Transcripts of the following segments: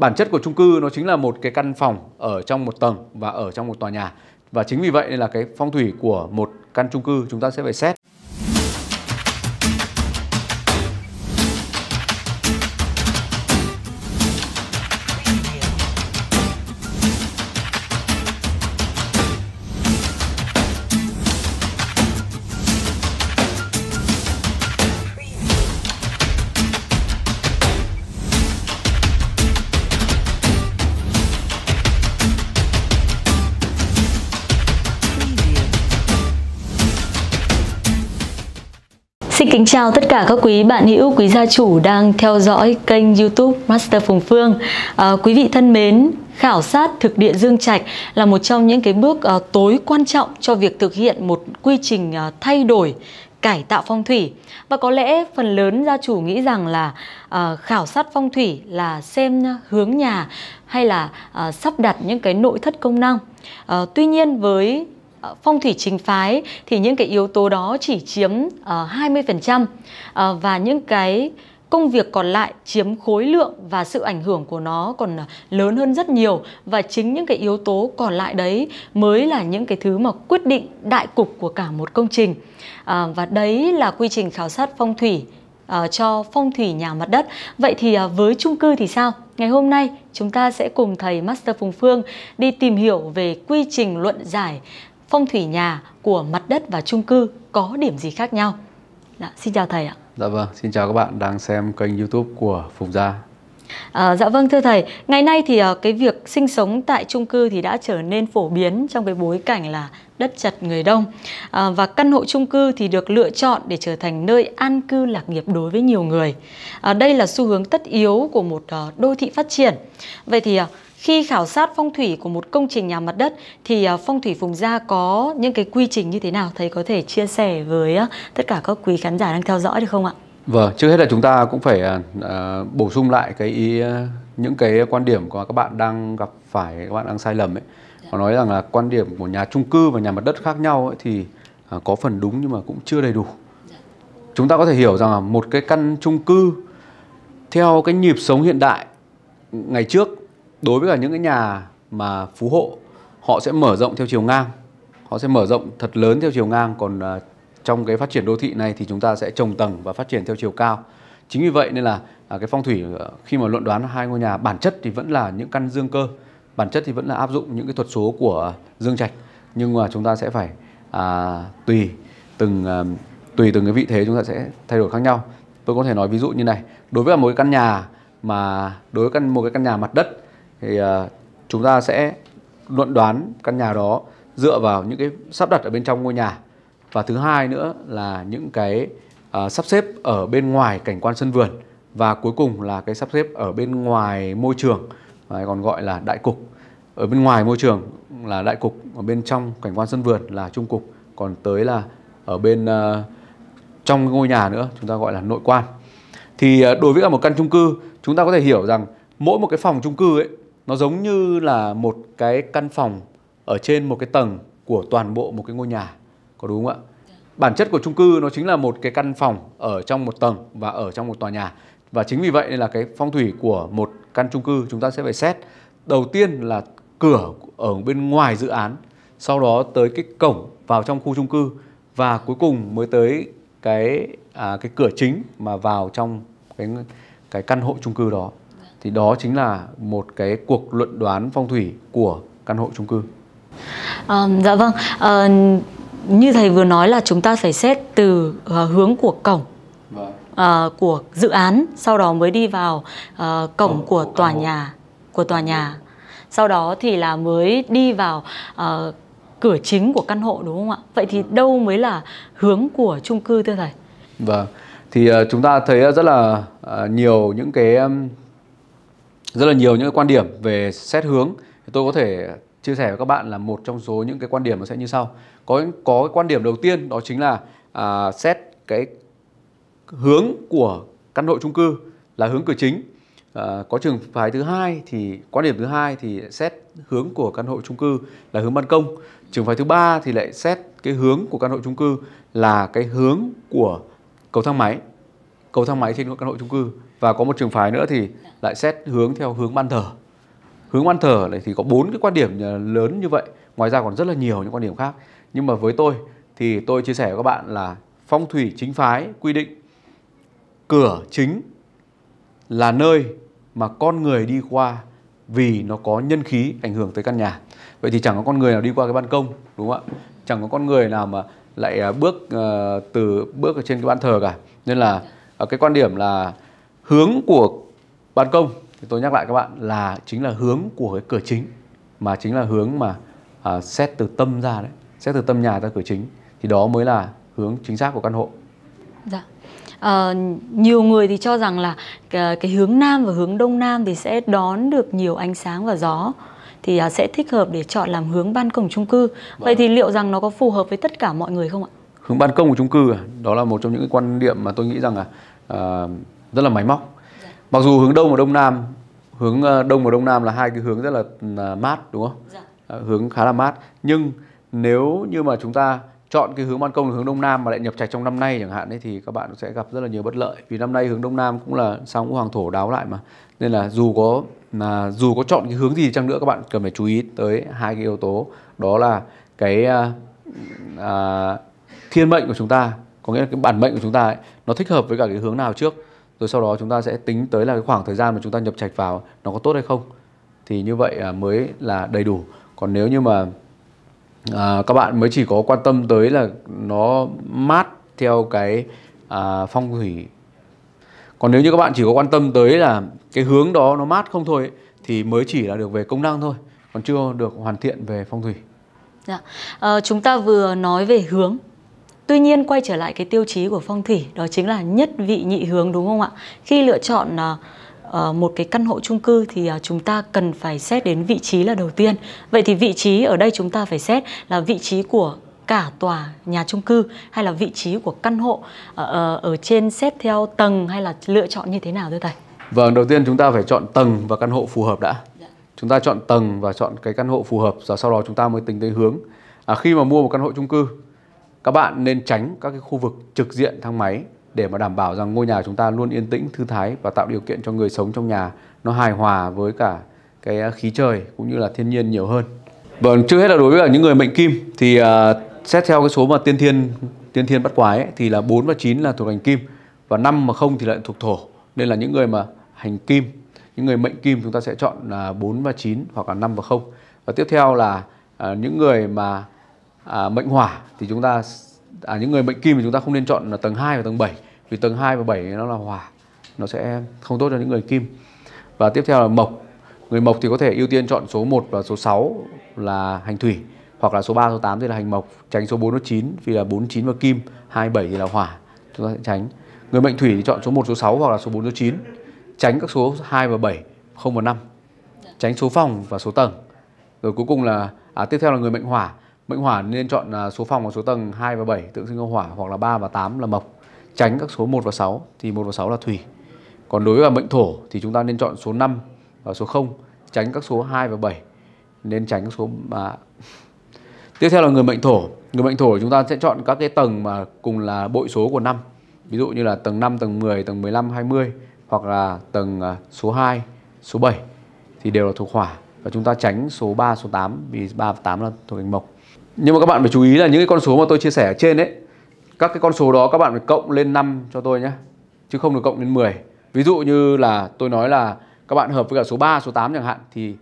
bản chất của chung cư nó chính là một cái căn phòng ở trong một tầng và ở trong một tòa nhà và chính vì vậy nên là cái phong thủy của một căn chung cư chúng ta sẽ phải xét chào tất cả các quý bạn hữu, quý gia chủ đang theo dõi kênh YouTube Master Phùng Phương. À, quý vị thân mến, khảo sát thực địa dương trạch là một trong những cái bước à, tối quan trọng cho việc thực hiện một quy trình à, thay đổi cải tạo phong thủy và có lẽ phần lớn gia chủ nghĩ rằng là à, khảo sát phong thủy là xem hướng nhà hay là à, sắp đặt những cái nội thất công năng. À, tuy nhiên với Ờ, phong thủy chính phái thì những cái yếu tố đó chỉ chiếm uh, 20% uh, và những cái công việc còn lại chiếm khối lượng và sự ảnh hưởng của nó còn ờ, lớn hơn rất nhiều và chính những cái yếu tố còn lại đấy mới là những cái thứ mà quyết định đại cục của cả một công trình à, và đấy là quy trình khảo sát phong thủy À, cho phong thủy nhà mặt đất. Vậy thì à, với chung cư thì sao? Ngày hôm nay chúng ta sẽ cùng thầy Master Phùng Phương đi tìm hiểu về quy trình luận giải phong thủy nhà của mặt đất và chung cư có điểm gì khác nhau? Dạ, xin chào thầy ạ. Dạ vâng, xin chào các bạn đang xem kênh youtube của Phùng Gia. À, dạ vâng thưa thầy, ngày nay thì uh, cái việc sinh sống tại chung cư thì đã trở nên phổ biến trong cái bối cảnh là đất chật người đông à, và căn hộ chung cư thì được lựa chọn để trở thành nơi an cư lạc nghiệp đối với nhiều người. À, đây là xu hướng tất yếu của một uh, đô thị phát triển. Vậy thì uh, khi khảo sát phong thủy của một công trình nhà mặt đất thì à, phong thủy vùng gia có những cái quy trình như thế nào thầy có thể chia sẻ với à, tất cả các quý khán giả đang theo dõi được không ạ? Vâng, trước hết là chúng ta cũng phải à, bổ sung lại cái ý những cái quan điểm của các bạn đang gặp phải các bạn đang sai lầm ấy. Có nói rằng là quan điểm của nhà trung cư và nhà mặt đất khác nhau ấy thì có phần đúng nhưng mà cũng chưa đầy đủ. Chúng ta có thể hiểu rằng là một cái căn trung cư theo cái nhịp sống hiện đại ngày trước đối với cả những cái nhà mà phú hộ họ sẽ mở rộng theo chiều ngang họ sẽ mở rộng thật lớn theo chiều ngang còn uh, trong cái phát triển đô thị này thì chúng ta sẽ trồng tầng và phát triển theo chiều cao chính vì vậy nên là à, cái phong thủy à, khi mà luận đoán hai ngôi nhà bản chất thì vẫn là những căn dương cơ bản chất thì vẫn là áp dụng những cái thuật số của dương trạch nhưng mà chúng ta sẽ phải à, tùy từng à, tùy từng cái vị thế chúng ta sẽ thay đổi khác nhau tôi có thể nói ví dụ như này đối với một cái căn nhà mà đối với căn một cái căn nhà mặt đất thì uh, chúng ta sẽ luận đoán căn nhà đó dựa vào những cái sắp đặt ở bên trong ngôi nhà và thứ hai nữa là những cái uh, sắp xếp ở bên ngoài cảnh quan sân vườn và cuối cùng là cái sắp xếp ở bên ngoài môi trường còn gọi là đại cục ở bên ngoài môi trường là đại cục ở bên trong cảnh quan sân vườn là trung cục còn tới là ở bên uh, trong ngôi nhà nữa chúng ta gọi là nội quan thì uh, đối với cả một căn chung cư chúng ta có thể hiểu rằng mỗi một cái phòng chung cư ấy nó giống như là một cái căn phòng ở trên một cái tầng của toàn bộ một cái ngôi nhà có đúng không ạ bản chất của chung cư nó chính là một cái căn phòng ở trong một tầng và ở trong một tòa nhà và chính vì vậy nên là cái phong thủy của một căn chung cư chúng ta sẽ phải xét đầu tiên là cửa ở bên ngoài dự án sau đó tới cái cổng vào trong khu chung cư và cuối cùng mới tới cái à, cái cửa chính mà vào trong cái cái căn hộ chung cư đó thì đó chính là một cái cuộc luận đoán phong thủy của căn hộ chung cư. À, dạ vâng, à, như thầy vừa nói là chúng ta phải xét từ uh, hướng của cổng uh, của dự án, sau đó mới đi vào uh, cổng, cổng của, của tòa nhà của tòa nhà, sau đó thì là mới đi vào uh, cửa chính của căn hộ đúng không ạ? Vậy thì vâng. đâu mới là hướng của chung cư thưa thầy? Vâng, thì uh, chúng ta thấy rất là uh, nhiều những cái um, rất là nhiều những cái quan điểm về xét hướng tôi có thể chia sẻ với các bạn là một trong số những cái quan điểm nó sẽ như sau có có cái quan điểm đầu tiên đó chính là à, xét cái hướng của căn hộ chung cư là hướng cửa chính à, có trường phái thứ hai thì quan điểm thứ hai thì xét hướng của căn hộ chung cư là hướng ban công trường phái thứ ba thì lại xét cái hướng của căn hộ chung cư là cái hướng của cầu thang máy cầu thang máy trên căn hộ chung cư và có một trường phái nữa thì lại xét hướng theo hướng ban thờ hướng ban thờ này thì có bốn cái quan điểm ờ, lớn như vậy ngoài ra còn rất là nhiều những quan điểm khác nhưng mà với tôi thì tôi chia sẻ với các bạn là phong thủy chính phái quy định cửa chính là nơi mà con người đi qua vì nó có nhân khí ảnh hưởng tới căn nhà vậy thì chẳng có con người nào đi qua cái ban công đúng không ạ chẳng có con người nào mà lại ờ, bước ờ, từ bước ở trên cái ban thờ cả nên là cái quan điểm là hướng của ban công thì tôi nhắc lại các bạn là chính là hướng của cái cửa chính mà chính là hướng mà à, xét từ tâm ra đấy xét từ tâm nhà ra cửa chính thì đó mới là hướng chính xác của căn hộ dạ à, nhiều người thì cho rằng là cái, cái hướng nam và hướng đông nam thì sẽ đón được nhiều ánh sáng và gió thì à, sẽ thích hợp để chọn làm hướng ban công chung cư vâng. vậy thì liệu rằng nó có phù hợp với tất cả mọi người không ạ hướng ban công của chung cư à? đó là một trong những cái quan điểm mà tôi nghĩ rằng là à, rất là máy móc dạ. mặc dù hướng đông và đông nam hướng ờ, đông và đông nam là hai cái hướng rất là ờ, mát đúng không dạ. Ờ, hướng khá là mát nhưng nếu như mà chúng ta chọn cái hướng ban công là hướng đông nam mà lại nhập trạch trong năm nay chẳng hạn ấy, thì các bạn sẽ gặp rất là nhiều bất lợi vì năm nay hướng đông nam cũng là sang ngũ hoàng thổ đáo lại mà nên là dù có là dù có chọn cái hướng gì chăng nữa các bạn cần phải chú ý tới hai cái yếu tố đó là cái à, à, thiên mệnh của chúng ta có nghĩa là cái bản mệnh của chúng ta ấy, nó thích hợp với cả cái hướng nào trước rồi sau đó chúng ta sẽ tính tới là cái khoảng thời gian mà chúng ta nhập trạch vào nó có tốt hay không thì như vậy à, mới là đầy đủ còn nếu như mà à, các bạn mới chỉ có quan tâm tới là nó mát theo cái à, phong thủy còn nếu như các bạn chỉ có quan tâm tới là cái hướng đó nó mát không thôi thì mới chỉ là được về công năng thôi còn chưa được hoàn thiện về phong thủy dạ. à, chúng ta vừa nói về hướng Tuy nhiên quay trở lại cái tiêu chí của phong thủy đó chính là nhất vị nhị hướng đúng không ạ? Khi lựa chọn à, ờ, một cái căn hộ chung cư thì à, chúng ta cần phải xét đến vị trí là đầu tiên. Vậy thì vị trí ở đây chúng ta phải xét là vị trí của cả tòa nhà chung cư hay là vị trí của căn hộ ờ, ờ, ở, trên xét theo tầng hay là lựa chọn như thế nào thưa thầy? Vâng, đầu tiên chúng ta phải chọn tầng và căn hộ phù hợp đã. Dạ. Chúng ta chọn tầng và chọn cái căn hộ phù hợp rồi sau đó chúng ta mới tính tới hướng. À, khi mà mua một căn hộ chung cư các bạn nên tránh các cái khu vực trực diện thang máy để mà đảm bảo rằng ngôi nhà chúng ta luôn yên tĩnh, thư thái và tạo điều kiện cho người sống trong nhà nó hài hòa với cả cái à, khí trời cũng như là thiên nhiên nhiều hơn. Vâng, trước hết là đối với những người mệnh kim thì uh, xét theo cái số mà tiên thiên tiên thiên bắt quái ấy, thì là 4 và 9 là thuộc hành kim và 5 mà không thì lại thuộc thổ. Nên là những người mà hành kim, những người mệnh kim chúng ta sẽ chọn là 4 và 9 hoặc là 5 và không. Và tiếp theo là uh, những người mà à, mệnh hỏa thì chúng ta à, những người mệnh kim thì chúng ta không nên chọn là tầng 2 và tầng 7 vì tầng 2 và 7 nó là hỏa nó sẽ không tốt cho những người kim và tiếp theo là mộc người mộc thì có thể ưu tiên chọn số 1 và số 6 là hành thủy hoặc là số 3 số 8 thì là hành mộc tránh số 4 số 9 vì là 49 và kim 27 thì là hỏa chúng ta sẽ tránh người mệnh thủy thì chọn số 1 số 6 hoặc là số 4 số 9 tránh các số 2 và 7 0 và 5 tránh số phòng và số tầng rồi cuối cùng là à, tiếp theo là người mệnh hỏa Mệnh hỏa nên chọn à, số phòng và số tầng 2 và 7 tượng trưng cho hỏa hoặc là 3 và 8 là mộc. Tránh các số 1 và 6 thì 1 và 6 là thủy. Còn đối với mệnh thổ thì chúng ta nên chọn số 5 và số 0, tránh các số 2 và 7. Nên tránh các số mà Tiếp theo là người mệnh thổ. Người mệnh thổ chúng ta sẽ chọn các cái tầng mà cùng là bội số của năm. Ví dụ như là tầng 5, tầng 10, tầng 15, 20 hoặc là tầng à, số 2, số 7 thì đều là thuộc hỏa và chúng ta tránh số 3, số 8 vì 3 và 8 là thuộc hành mộc nhưng mà các bạn phải chú ý là những cái con số mà tôi chia sẻ ở trên ấy các cái con số đó các bạn phải cộng lên 5 cho tôi nhé chứ không được cộng lên 10 ví dụ như là tôi nói là các bạn hợp với cả số 3 số 8 chẳng hạn thì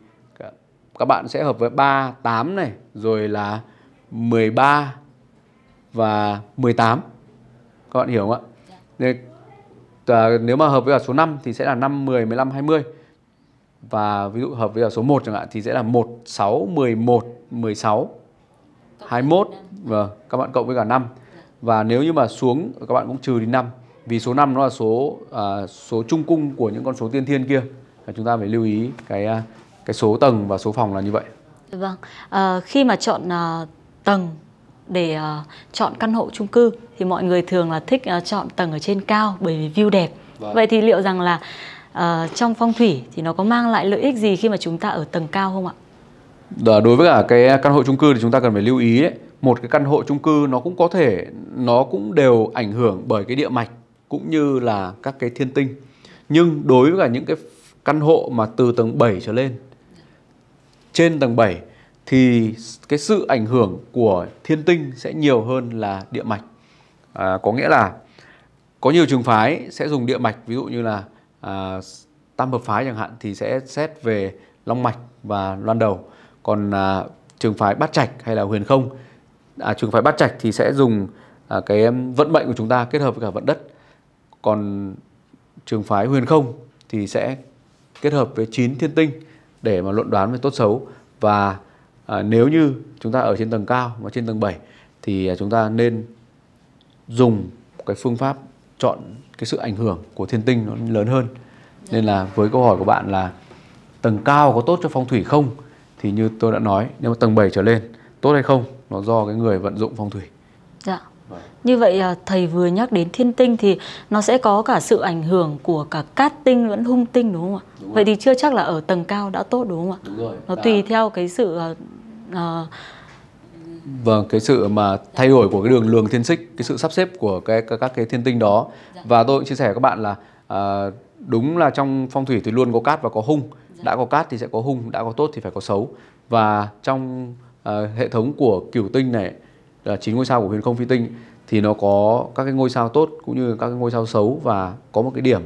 các bạn sẽ hợp với 3 8 này rồi là 13 và 18 các bạn hiểu không ạ dạ. Nên, à, nếu mà hợp với cả số 5 thì sẽ là 5 10 15 20 và ví dụ hợp với cả số 1 chẳng hạn thì sẽ là 1 6 11 16 21 vâng các bạn cộng với cả 5 và nếu như mà xuống các bạn cũng trừ đi 5 vì số 5 nó là số à, số trung cung của những con số tiên thiên kia và chúng ta phải lưu ý cái à, cái số tầng và số phòng là như vậy vâng à, khi mà chọn à, tầng để uh, chọn căn hộ chung cư thì mọi người thường là thích uh, chọn tầng ở trên cao bởi vì view đẹp. Vâng. Vậy thì liệu rằng là uh, trong phong thủy thì nó có mang lại lợi ích gì khi mà chúng ta ở tầng cao không ạ? đối với cả cái căn hộ chung cư thì chúng ta cần phải lưu ý đấy một cái căn hộ chung cư nó cũng có thể nó cũng đều ảnh hưởng bởi cái địa mạch cũng như là các cái thiên tinh nhưng đối với cả những cái căn hộ mà từ tầng 7 trở lên trên tầng 7 thì cái sự ảnh hưởng của thiên tinh sẽ nhiều hơn là địa mạch à, có nghĩa là có nhiều trường phái sẽ dùng địa mạch ví dụ như là à, tam hợp phái chẳng hạn thì sẽ xét về long mạch và loan đầu còn à, trường phái bát trạch hay là huyền không à, trường phái bát trạch thì sẽ dùng à, cái vận mệnh của chúng ta kết hợp với cả vận đất còn trường phái huyền không thì sẽ kết hợp với chín thiên tinh để mà luận đoán về tốt xấu và à, nếu như chúng ta ở trên tầng cao và trên tầng 7 thì à, chúng ta nên dùng cái phương pháp chọn cái sự ảnh hưởng của thiên tinh nó lớn hơn nên là với câu hỏi của bạn là tầng cao có tốt cho phong thủy không thì như tôi đã nói nếu mà tầng 7 trở lên tốt hay không nó do cái người vận dụng phong thủy. Dạ. Vâng. Như vậy à, thầy vừa nhắc đến thiên tinh thì nó sẽ có cả sự ảnh hưởng của cả cát tinh lẫn hung tinh đúng không ạ? Đúng vậy thì chưa chắc là ở tầng cao đã tốt đúng không ạ? Đúng rồi. Nó đã... tùy theo cái sự uh, vâng cái sự mà thay đổi của cái đường lường thiên xích cái sự sắp xếp của cái các, cái thiên tinh đó dạ. và tôi cũng chia sẻ với các bạn là à, đúng là trong phong thủy thì luôn có cát và có hung Dạ. đã có cát thì sẽ có hung đã có tốt thì phải có xấu và trong uh, hệ thống của cửu tinh này là chín ngôi sao của huyền không phi tinh thì nó có các cái ngôi sao tốt cũng như các cái ngôi sao xấu và có một cái điểm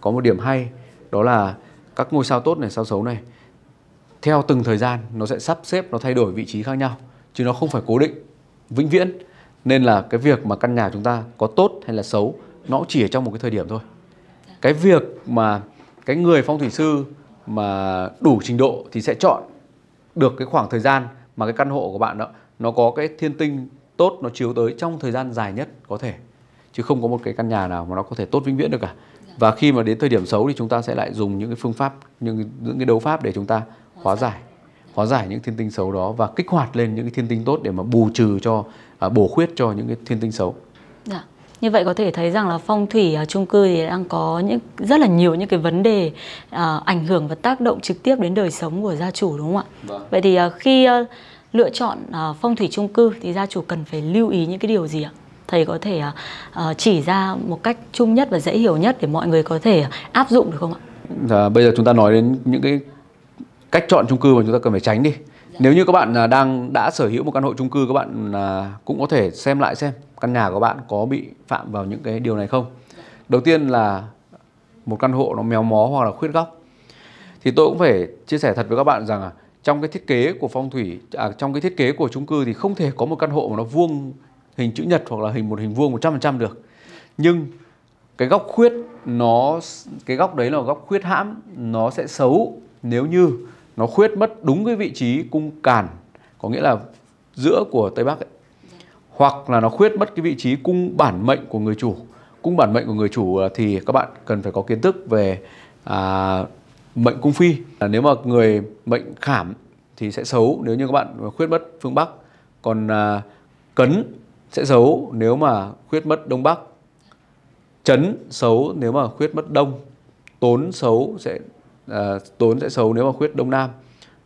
có một điểm hay đó là các ngôi sao tốt này sao xấu này theo từng thời gian nó sẽ sắp xếp nó thay đổi vị trí khác nhau chứ nó không phải cố định vĩnh viễn nên là cái việc mà căn nhà chúng ta có tốt hay là xấu nó chỉ ở trong một cái thời điểm thôi cái việc mà cái người phong thủy sư mà đủ trình độ thì sẽ chọn được cái khoảng thời gian mà cái căn hộ của bạn đó nó có cái thiên tinh tốt nó chiếu tới trong thời gian dài nhất có thể chứ không có một cái căn nhà nào mà nó có thể tốt vĩnh viễn được cả dạ. và khi mà đến thời điểm xấu thì chúng ta sẽ lại dùng những cái phương pháp những những cái đấu pháp để chúng ta hóa giải hóa giải những thiên tinh xấu đó và kích hoạt lên những cái thiên tinh tốt để mà bù trừ cho à, bổ khuyết cho những cái thiên tinh xấu. Dạ. Như vậy có thể thấy rằng là phong thủy ở chung cư thì đang có những rất là nhiều những cái vấn đề à, ảnh hưởng và tác động trực tiếp đến đời sống của gia chủ đúng không ạ? Vâng. Vậy thì à, khi à, lựa chọn à, phong thủy chung cư thì gia chủ cần phải lưu ý những cái điều gì ạ? Thầy có thể à, à chỉ ra một cách chung nhất và dễ hiểu nhất để mọi người có thể áp dụng được không ạ? À, bây giờ chúng ta nói đến những cái cách chọn chung cư mà chúng ta cần phải tránh đi. Dạ. Nếu như các bạn à, đang đã sở hữu một căn hộ chung cư các bạn à, cũng có thể xem lại xem căn nhà của bạn có bị phạm vào những cái điều này không đầu tiên là một căn hộ nó méo mó hoặc là khuyết góc thì tôi cũng phải chia sẻ thật với các bạn rằng à trong cái thiết kế của phong thủy à, trong cái thiết kế của chung cư thì không thể có một căn hộ mà nó vuông hình chữ nhật hoặc là hình một hình vuông 100% được nhưng cái góc khuyết nó cái góc đấy là góc khuyết hãm nó sẽ xấu nếu như nó khuyết mất đúng cái vị trí cung càn có nghĩa là giữa của tây bắc ấy, hoặc là nó khuyết mất cái vị trí cung bản mệnh của người chủ cung bản mệnh của người chủ à, thì các bạn cần phải có kiến thức về à, mệnh cung phi à, nếu mà người mệnh khảm thì sẽ xấu nếu như các bạn khuyết mất phương bắc còn à, cấn sẽ xấu nếu mà khuyết mất đông bắc chấn xấu nếu mà khuyết mất đông tốn xấu sẽ à, tốn sẽ xấu nếu mà khuyết đông nam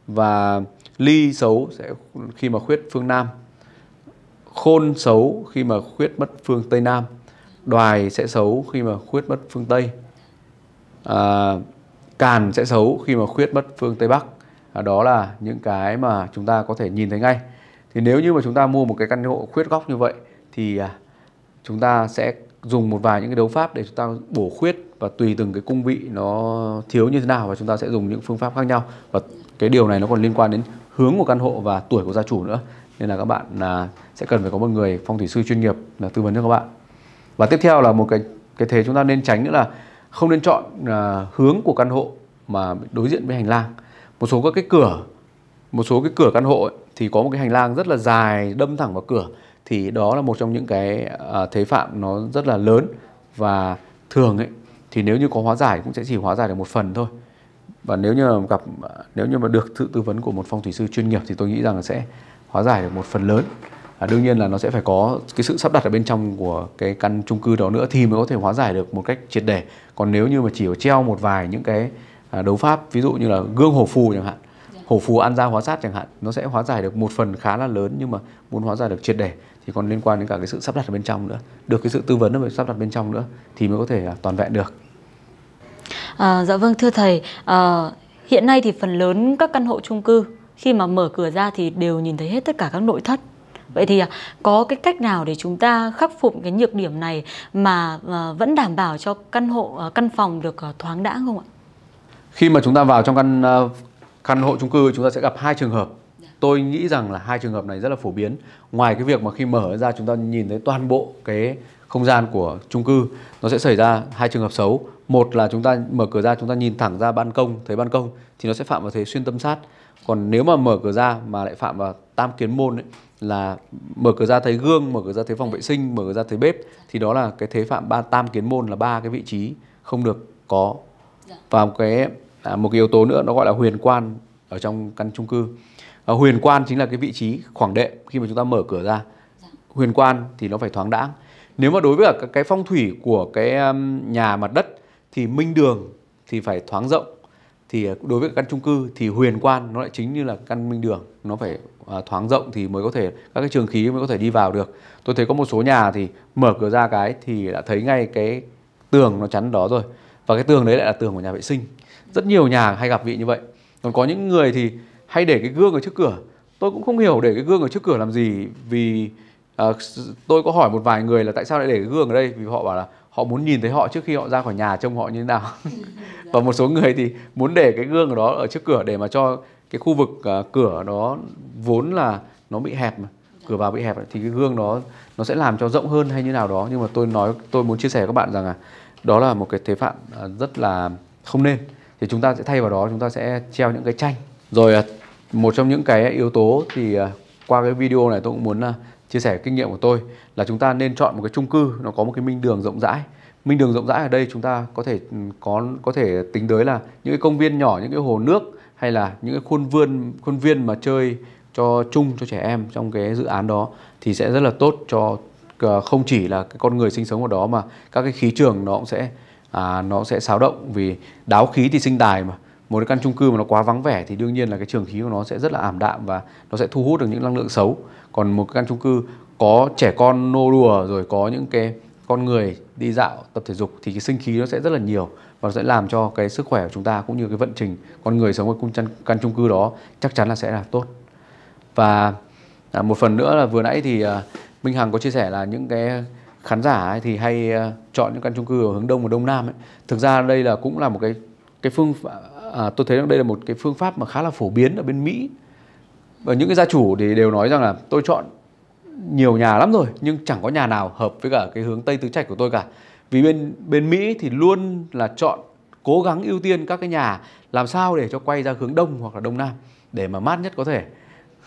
và ly xấu sẽ khi mà khuyết phương nam khôn xấu khi mà khuyết mất phương tây nam đoài sẽ xấu khi mà khuyết mất phương tây à, càn sẽ xấu khi mà khuyết mất phương tây bắc à, đó là những cái mà chúng ta có thể nhìn thấy ngay thì nếu như mà chúng ta mua một cái căn hộ khuyết góc như vậy thì à, chúng ta sẽ dùng một vài những cái đấu pháp để chúng ta bổ khuyết và tùy từng cái cung vị nó thiếu như thế nào và chúng ta sẽ dùng những phương pháp khác nhau và cái điều này nó còn liên quan đến hướng của căn hộ và tuổi của gia chủ nữa nên là các bạn à, sẽ cần phải có một người phong thủy sư chuyên nghiệp là tư vấn cho các bạn và tiếp theo là một cái cái thế chúng ta nên tránh nữa là không nên chọn à, hướng của căn hộ mà đối diện với hành lang một số các cái cửa một số cái cửa căn hộ ấy, thì có một cái hành lang rất là dài đâm thẳng vào cửa thì đó là một trong những cái à, thế phạm nó rất là lớn và thường ấy thì nếu như có hóa giải cũng sẽ chỉ hóa giải được một phần thôi và nếu như gặp à, nếu như mà được sự tư vấn của một phong thủy sư chuyên nghiệp thì tôi nghĩ rằng là sẽ hóa giải được một phần lớn à, đương nhiên là nó sẽ phải có cái sự sắp đặt ở bên trong của cái căn chung cư đó nữa thì mới có thể hóa giải được một cách triệt để còn nếu như mà chỉ treo một vài những cái à, đấu pháp ví dụ như là gương hổ phù chẳng hạn hổ phù ăn gia hóa sát chẳng hạn nó sẽ hóa giải được một phần khá là lớn nhưng mà muốn hóa giải được triệt để thì còn liên quan đến cả cái sự sắp đặt ở bên trong nữa được cái sự tư vấn về sắp đặt bên trong nữa thì mới có thể à, toàn vẹn được à, dạ vâng thưa thầy à, hiện nay thì phần lớn các căn hộ chung cư khi mà mở cửa ra thì đều nhìn thấy hết tất cả các nội thất vậy thì à, có cái cách nào để chúng ta khắc phục cái nhược điểm này mà à, vẫn đảm bảo cho căn hộ à, căn phòng được thoáng đãng không ạ khi mà chúng ta vào trong căn căn hộ chung cư chúng ta sẽ gặp hai trường hợp tôi nghĩ rằng là hai trường hợp này rất là phổ biến ngoài cái việc mà khi mở ra chúng ta nhìn thấy toàn bộ cái không gian của chung cư nó sẽ xảy ra hai trường hợp xấu một là chúng ta mở cửa ra chúng ta nhìn thẳng ra ban công thấy ban công thì nó sẽ phạm vào thế xuyên tâm sát còn nếu mà mở cửa ra mà lại phạm vào tam kiến môn ấy, là mở cửa ra thấy gương mở cửa ra thấy phòng vệ sinh mở cửa ra thấy bếp thì đó là cái thế phạm ba tam kiến môn là ba cái vị trí không được có dạ. và một cái à, một cái yếu tố nữa nó gọi là huyền quan ở trong căn chung cư à, huyền quan chính là cái vị trí khoảng đệm khi mà chúng ta mở cửa ra dạ. huyền quan thì nó phải thoáng đãng nếu mà đối với cả cái phong thủy của cái um, nhà mặt đất thì minh đường thì phải thoáng rộng thì à, đối với căn chung cư thì huyền quan nó lại chính như là căn minh đường nó phải à, thoáng rộng thì mới có thể các cái trường khí mới có thể đi vào được tôi thấy có một số nhà thì mở cửa ra cái thì đã thấy ngay cái tường nó chắn đó rồi và cái tường đấy lại là tường của nhà vệ sinh rất nhiều nhà hay gặp vị như vậy còn có những người thì hay để cái gương ở trước cửa tôi cũng không hiểu để cái gương ở trước cửa làm gì vì Ờ, tôi có hỏi một vài người là tại sao lại để gương ở đây vì họ bảo là họ muốn nhìn thấy họ trước khi họ ra khỏi nhà trông họ như thế nào và một số người thì muốn để cái gương ở đó ở trước cửa để mà cho cái khu vực ờ, cửa đó vốn là nó bị hẹp mà cửa vào bị hẹp thì cái gương đó nó sẽ làm cho rộng hơn hay như nào đó nhưng mà tôi nói tôi muốn chia sẻ với các bạn rằng là đó là một cái thế phạm ờ, rất là không nên thì chúng ta sẽ thay vào đó chúng ta sẽ treo những cái tranh rồi một trong những cái yếu tố thì qua cái video này tôi cũng muốn chia sẻ kinh nghiệm của tôi là chúng ta nên chọn một cái chung cư nó có một cái minh đường rộng rãi minh đường rộng rãi ở đây chúng ta có thể ừ, có có thể tính tới là những cái công viên nhỏ những cái hồ nước hay là những cái khuôn vườn khuôn viên mà chơi cho chung cho trẻ em trong cái dự án đó thì sẽ rất là tốt cho ờ, không chỉ là cái con người sinh sống ở đó mà các cái khí trường nó cũng sẽ à, nó sẽ xáo động vì đáo khí thì sinh tài mà một cái căn chung cư mà nó quá vắng vẻ thì đương nhiên là cái trường khí của nó sẽ rất là ảm đạm và nó sẽ thu hút được những năng lượng xấu còn một cái căn chung cư có trẻ con nô đùa rồi có những cái con người đi dạo tập thể dục thì cái sinh khí nó sẽ rất là nhiều và nó sẽ làm cho cái sức khỏe của chúng ta cũng như cái vận trình con người sống ở cung căn, căn chung cư đó chắc chắn là sẽ là tốt và à, một phần nữa là vừa nãy thì à, Minh Hằng có chia sẻ là những cái khán giả ấy thì hay à, chọn những căn chung cư ở hướng đông và đông nam ấy. thực ra đây là cũng là một cái cái phương à, tôi thấy đây là một cái phương pháp mà khá là phổ biến ở bên Mỹ và những cái gia chủ thì đều nói rằng là tôi chọn nhiều nhà lắm rồi nhưng chẳng có nhà nào hợp với cả cái hướng tây tứ trạch của tôi cả vì bên bên Mỹ thì luôn là chọn cố gắng ưu tiên các cái nhà làm sao để cho quay ra hướng đông hoặc là đông nam để mà mát nhất có thể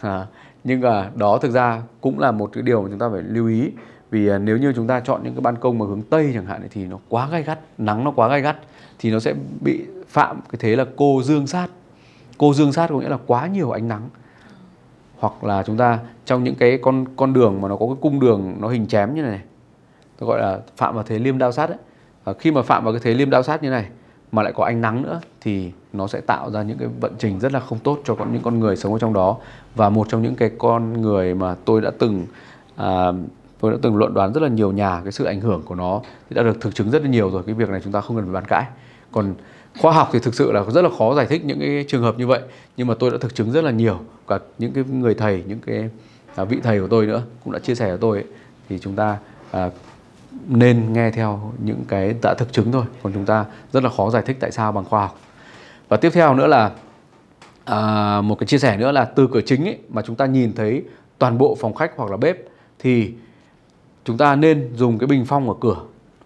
à, nhưng mà đó thực ra cũng là một cái điều mà chúng ta phải lưu ý vì à, nếu như chúng ta chọn những cái ban công mà hướng tây chẳng hạn thì nó quá gai gắt nắng nó quá gai gắt thì nó sẽ bị phạm cái thế là cô dương sát cô dương sát có nghĩa là quá nhiều ánh nắng hoặc là chúng ta trong những cái con con đường mà nó có cái cung đường nó hình chém như này, tôi gọi là phạm vào thế liêm đao sát ấy. À, khi mà phạm vào cái thế liêm đao sát như này mà lại có ánh nắng nữa thì nó sẽ tạo ra những cái vận trình rất là không tốt cho con những con người sống ở trong đó và một trong những cái con người mà tôi đã từng à, tôi đã từng luận đoán rất là nhiều nhà cái sự ảnh hưởng của nó thì đã được thực chứng rất là nhiều rồi cái việc này chúng ta không cần phải bàn cãi còn khoa học thì thực sự là rất là khó giải thích những cái trường hợp như vậy nhưng mà tôi đã thực chứng rất là nhiều cả những cái người thầy những cái à, vị thầy của tôi nữa cũng đã chia sẻ với tôi ấy, thì chúng ta à, nên nghe theo những cái đã thực chứng thôi còn chúng ta rất là khó giải thích tại sao bằng khoa học và tiếp theo nữa là à, một cái chia sẻ nữa là từ cửa chính ấy, mà chúng ta nhìn thấy toàn bộ phòng khách hoặc là bếp thì chúng ta nên dùng cái bình phong ở cửa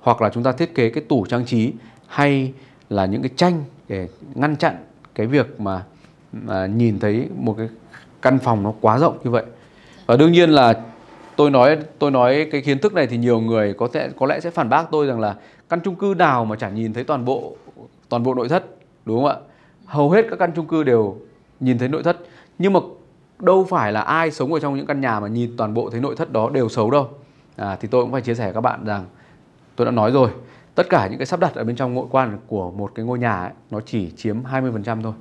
hoặc là chúng ta thiết kế cái tủ trang trí hay là những cái tranh để ngăn chặn cái việc mà à, nhìn thấy một cái căn phòng nó quá rộng như vậy và đương nhiên là tôi nói tôi nói cái kiến thức này thì nhiều người có thể có lẽ sẽ phản bác tôi rằng là căn chung cư nào mà chả nhìn thấy toàn bộ toàn bộ nội thất đúng không ạ hầu hết các căn chung cư đều nhìn thấy nội thất nhưng mà đâu phải là ai sống ở trong những căn nhà mà nhìn toàn bộ thấy nội thất đó đều xấu đâu à, thì tôi cũng phải chia sẻ các bạn rằng tôi đã nói rồi tất cả những cái sắp đặt ở bên trong nội quan của một cái ngôi nhà ấy, nó chỉ chiếm 20% thôi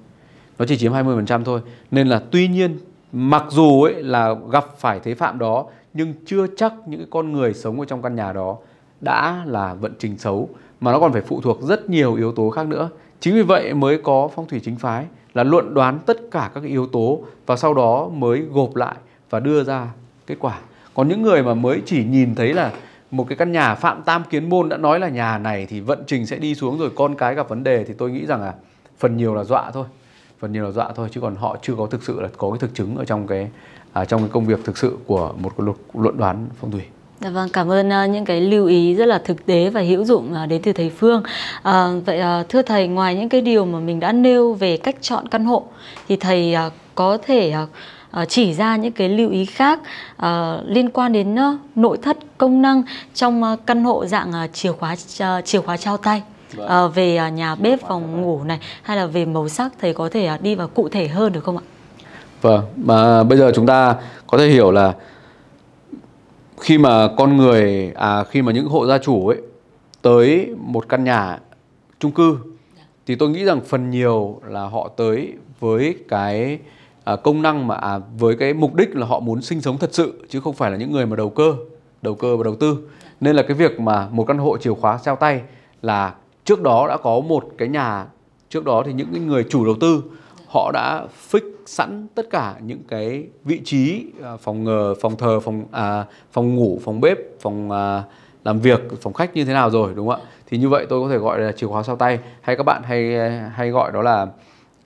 nó chỉ chiếm 20% thôi nên là tuy nhiên mặc dù ấy là gặp phải thế phạm đó nhưng chưa chắc những cái con người sống ở trong căn nhà đó đã là vận trình xấu mà nó còn phải phụ thuộc rất nhiều yếu tố khác nữa chính vì vậy mới có phong thủy chính phái là luận đoán tất cả các yếu tố và sau đó mới gộp lại và đưa ra kết quả còn những người mà mới chỉ nhìn thấy là một cái căn nhà Phạm Tam Kiến Môn đã nói là nhà này thì vận trình sẽ đi xuống rồi con cái gặp vấn đề thì tôi nghĩ rằng là phần nhiều là dọa thôi phần nhiều là dọa thôi chứ còn họ chưa có thực sự là có cái thực chứng ở trong cái à, trong cái công việc thực sự của một cái luận, luận đoán phong thủy. Dạ vâng, cảm ơn uh, những cái lưu ý rất là thực tế và hữu dụng uh, đến từ thầy Phương. uh, vậy uh, thưa thầy, ngoài những cái điều mà mình đã nêu về cách chọn căn hộ thì thầy uh, có thể uh, Ờ, chỉ ra những cái lưu ý khác ờ, liên quan đến ờ, nội thất công năng trong căn hộ dạng chìa khóa chìa khóa trao tay vâng. à, về nhà bếp phòng ngủ này hay là về màu sắc thầy có thể đi vào cụ thể hơn được không ạ? Vâng, mà bây giờ chúng ta có thể hiểu là khi mà con người à khi mà những hộ gia chủ ấy tới một căn nhà chung cư thì tôi nghĩ rằng phần nhiều là họ tới với cái À, công năng mà à, với cái mục đích là họ muốn sinh sống thật sự chứ không phải là những người mà đầu cơ đầu cơ và đầu tư nên là cái việc mà một căn hộ chìa khóa trao tay là trước đó đã có một cái nhà trước đó thì những người chủ đầu tư họ đã fix sẵn tất cả những cái vị trí à, phòng ngờ phòng thờ phòng à, phòng ngủ phòng bếp phòng à, làm việc phòng khách như thế nào rồi đúng không ạ thì như vậy tôi có thể gọi là chìa khóa sau tay hay các bạn hay hay gọi đó là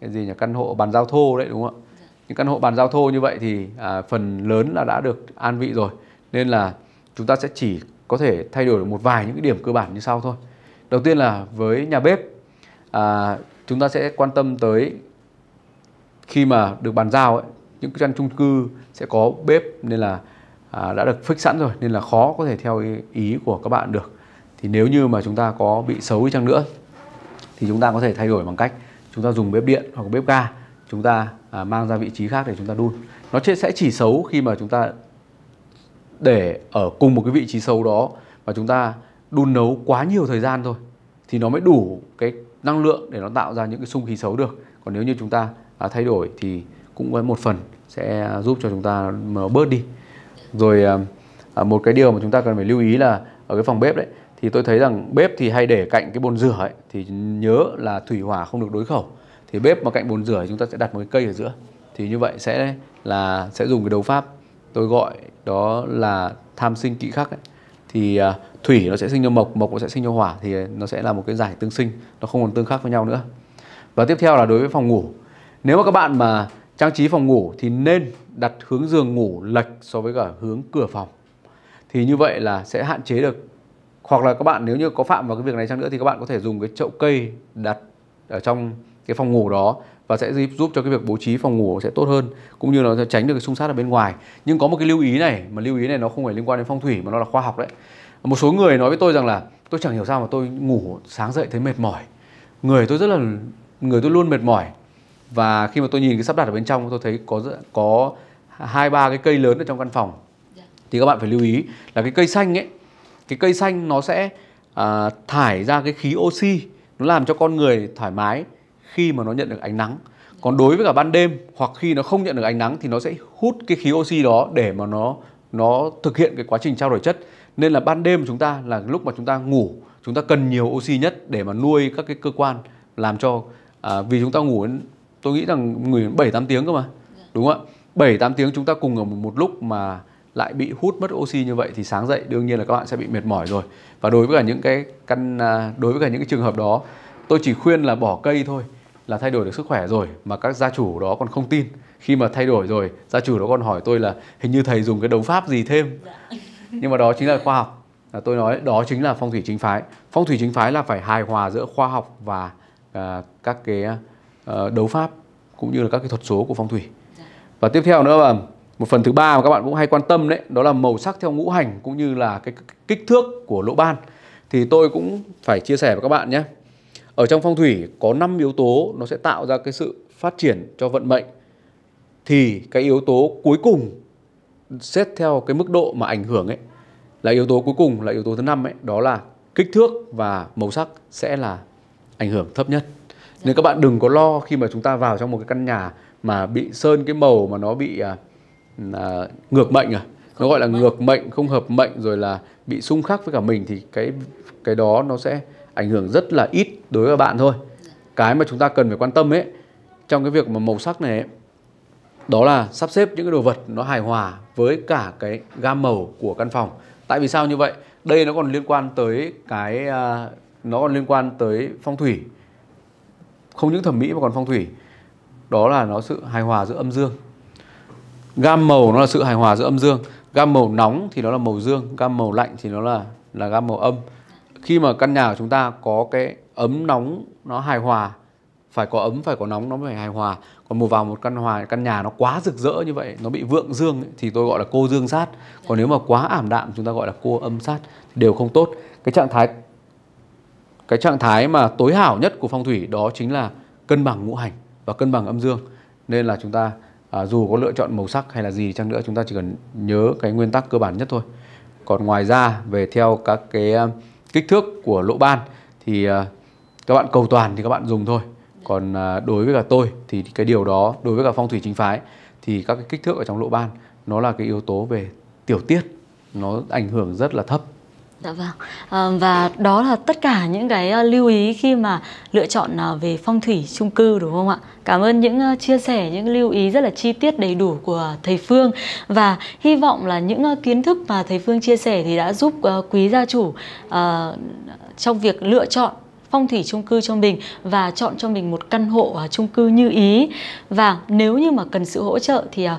cái gì nhỉ căn hộ bàn giao thô đấy đúng không ạ những căn hộ bàn giao thô như vậy thì à, phần lớn là đã được an vị rồi nên là chúng ta sẽ chỉ có thể thay đổi được một vài những cái điểm cơ bản như sau thôi đầu tiên là với nhà bếp à, chúng ta sẽ quan tâm tới khi mà được bàn giao ấy, những căn chung cư sẽ có bếp nên là à, đã được fix sẵn rồi nên là khó có thể theo ý của các bạn được thì nếu như mà chúng ta có bị xấu đi chăng nữa thì chúng ta có thể thay đổi bằng cách chúng ta dùng bếp điện hoặc bếp ga chúng ta à, mang ra vị trí khác để chúng ta đun nó sẽ chỉ xấu khi mà chúng ta để ở cùng một cái vị trí xấu đó và chúng ta đun nấu quá nhiều thời gian thôi thì nó mới đủ cái năng lượng để nó tạo ra những cái xung khí xấu được còn nếu như chúng ta à, thay đổi thì cũng có một phần sẽ giúp cho chúng ta nó bớt đi rồi à, à, một cái điều mà chúng ta cần phải lưu ý là ở cái phòng bếp đấy thì tôi thấy rằng bếp thì hay để cạnh cái bồn rửa ấy thì nhớ là thủy hỏa không được đối khẩu thì bếp mà cạnh bồn rửa chúng ta sẽ đặt một cái cây ở giữa thì như vậy sẽ là sẽ dùng cái đấu pháp tôi gọi đó là tham sinh kỵ khắc ấy. thì uh, thủy nó sẽ sinh ra mộc mộc nó sẽ sinh ra hỏa thì nó sẽ là một cái giải tương sinh nó không còn tương khắc với nhau nữa và tiếp theo là đối với phòng ngủ nếu mà các bạn mà trang trí phòng ngủ thì nên đặt hướng giường ngủ lệch so với cả hướng cửa phòng thì như vậy là sẽ hạn chế được hoặc là các bạn nếu như có phạm vào cái việc này chăng nữa thì các bạn có thể dùng cái chậu cây đặt ở trong cái phòng ngủ đó và sẽ giúp giúp cho cái việc bố trí phòng ngủ sẽ tốt hơn cũng như là sẽ tránh được cái xung sát ở bên ngoài nhưng có một cái lưu ý này mà lưu ý này nó không phải liên quan đến phong thủy mà nó là khoa học đấy một số người nói với tôi rằng là tôi chẳng hiểu sao mà tôi ngủ sáng dậy thấy mệt mỏi người tôi rất là người tôi luôn mệt mỏi và khi mà tôi nhìn cái sắp đặt ở bên trong tôi thấy có có hai ba cái cây lớn ở trong căn phòng dạ. thì các bạn phải lưu ý là cái cây xanh ấy cái cây xanh nó sẽ à, thải ra cái khí oxy nó làm cho con người thoải mái khi mà nó nhận được ánh nắng còn đối với cả ban đêm hoặc khi nó không nhận được ánh nắng thì nó sẽ hút cái khí oxy đó để mà nó nó thực hiện cái quá trình trao đổi chất nên là ban đêm chúng ta là lúc mà chúng ta ngủ chúng ta cần nhiều oxy nhất để mà nuôi các cái cơ quan làm cho à, vì chúng ta ngủ tôi nghĩ rằng ngủ 7 8 tiếng cơ mà đúng không ạ 7 8 tiếng chúng ta cùng ở một lúc mà lại bị hút mất oxy như vậy thì sáng dậy đương nhiên là các bạn sẽ bị mệt mỏi rồi và đối với cả những cái căn à, đối với cả những cái trường hợp đó tôi chỉ khuyên là bỏ cây thôi là thay đổi được sức khỏe rồi mà các gia chủ đó còn không tin khi mà thay đổi rồi gia chủ đó còn hỏi tôi là hình như thầy dùng cái đấu pháp gì thêm dạ. nhưng mà đó chính là khoa học là tôi nói đó chính là phong thủy chính phái phong thủy chính phái là phải hài hòa giữa khoa học và à, các cái à, đấu pháp cũng như là các cái thuật số của phong thủy dạ. và tiếp theo nữa là một phần thứ ba mà các bạn cũng hay quan tâm đấy đó là màu sắc theo ngũ hành cũng như là cái kích thước của lỗ ban thì tôi cũng phải chia sẻ với các bạn nhé ở trong phong thủy có 5 yếu tố nó sẽ tạo ra cái sự phát triển cho vận mệnh thì cái yếu tố cuối cùng xét theo cái mức độ mà ảnh hưởng ấy là yếu tố cuối cùng là yếu tố thứ năm ấy đó là kích thước và màu sắc sẽ là ảnh hưởng thấp nhất nên các bạn đừng có lo khi mà chúng ta vào trong một cái căn nhà mà bị sơn cái màu mà nó bị à, à, ngược mệnh à nó gọi là ngược mệnh không hợp mệnh rồi là bị xung khắc với cả mình thì cái cái đó nó sẽ ảnh hưởng rất là ít đối với bạn thôi cái mà chúng ta cần phải quan tâm ấy trong cái việc mà màu sắc này ấy, đó là sắp xếp những cái đồ vật nó hài hòa với cả cái gam màu của căn phòng tại vì sao như vậy đây nó còn liên quan tới cái uh, nó còn liên quan tới phong thủy không những thẩm mỹ mà còn phong thủy đó là nó sự hài hòa giữa âm dương gam màu nó là sự hài hòa giữa âm dương gam màu nóng thì nó là màu dương gam màu lạnh thì nó là là gam màu âm khi mà căn nhà của chúng ta có cái ấm nóng nó hài hòa phải có ấm phải có nóng nó phải hài hòa còn một vào một căn hòa căn nhà nó quá rực rỡ như vậy nó bị vượng dương ấy, thì tôi gọi là cô dương sát còn nếu mà quá ảm đạm chúng ta gọi là cô âm sát đều không tốt cái trạng thái cái trạng thái mà tối hảo nhất của phong thủy đó chính là cân bằng ngũ hành và cân bằng âm dương nên là chúng ta à, dù có lựa chọn màu sắc hay là gì chăng nữa chúng ta chỉ cần nhớ cái nguyên tắc cơ bản nhất thôi còn ngoài ra về theo các cái kích thước của lỗ ban thì ờ, các bạn cầu toàn thì các bạn dùng thôi còn ờ, đối với cả tôi thì cái điều đó đối với cả phong thủy chính phái thì các cái kích thước ở trong lỗ ban nó là cái yếu tố về tiểu tiết nó ảnh hưởng rất là thấp Dạ vâng. À, và đó là tất cả những cái ờ, lưu ý khi mà lựa chọn ờ, về phong thủy chung cư đúng không ạ? Cảm ơn những chia sẻ những lưu ý rất là chi tiết đầy đủ của thầy Phương và hy vọng là những kiến thức mà thầy Phương chia sẻ thì đã giúp quý gia chủ uh, trong việc lựa chọn phong thủy chung cư cho mình và chọn cho mình một căn hộ uh, chung cư như ý và nếu như mà cần sự hỗ trợ thì uh,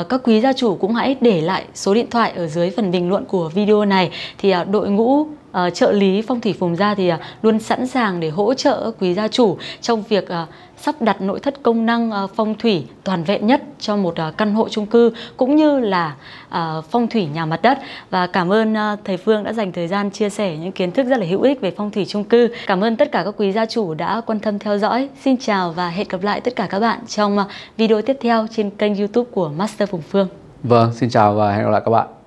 uh, các quý gia chủ cũng hãy để lại số điện thoại ở dưới phần bình luận của video này thì uh, đội ngũ uh, trợ lý phong thủy phùng gia thì uh, luôn sẵn sàng để hỗ trợ quý gia chủ trong việc uh, sắp đặt nội thất công năng uh, phong thủy toàn vẹn nhất cho một uh, căn hộ chung cư cũng như là uh, phong thủy nhà mặt đất và cảm ơn uh, thầy Phương đã dành thời gian chia sẻ những kiến thức rất là hữu ích về phong thủy chung cư. Cảm ơn tất cả các quý gia chủ đã quan tâm theo dõi. Xin chào và hẹn gặp lại tất cả các bạn trong uh, video tiếp theo trên kênh YouTube của Master Phùng Phương. Vâng, xin chào và hẹn gặp lại các bạn.